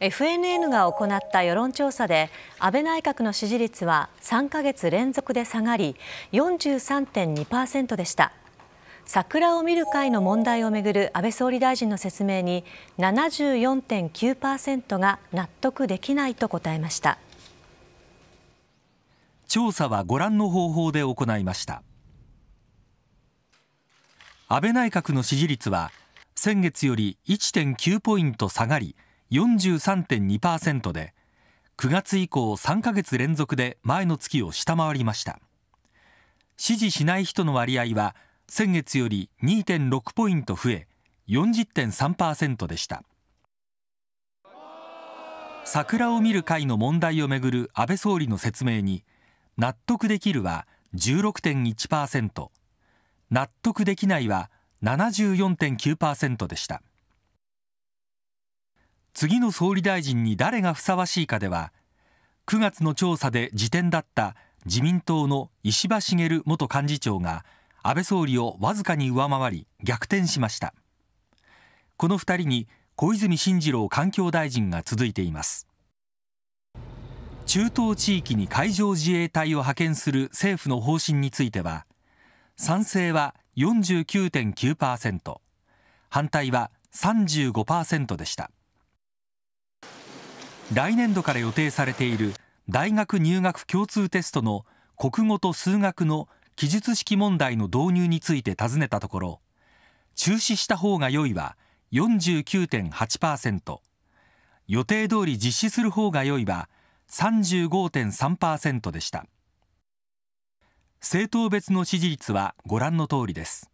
FNN が行った世論調査で安倍内閣の支持率は3か月連続で下がり43.2%でした桜を見る会の問題をめぐる安倍総理大臣の説明に74.9%が納得できないと答えました調査はご覧の方法で行いました安倍内閣の支持率は先月より1.9ポイント下がり43.2%で9月以降3ヶ月連続で前の月を下回りました支持しない人の割合は先月より2.6ポイント増え40.3%でした桜を見る会の問題をめぐる安倍総理の説明に納得できるは16.1%納得できないは74.9%でした次の総理大臣に誰がふさわしいかでは9月の調査で辞典だった自民党の石破茂元幹事長が安倍総理をわずかに上回り逆転しましたこの2人に小泉進次郎環境大臣が続いています中東地域に海上自衛隊を派遣する政府の方針については賛成は49.9%反対は35%でした来年度から予定されている大学入学共通テストの国語と数学の記述式問題の導入について尋ねたところ中止した方が良いは49.8%予定通り実施する方が良いは35.3%でした政党別の支持率はご覧の通りです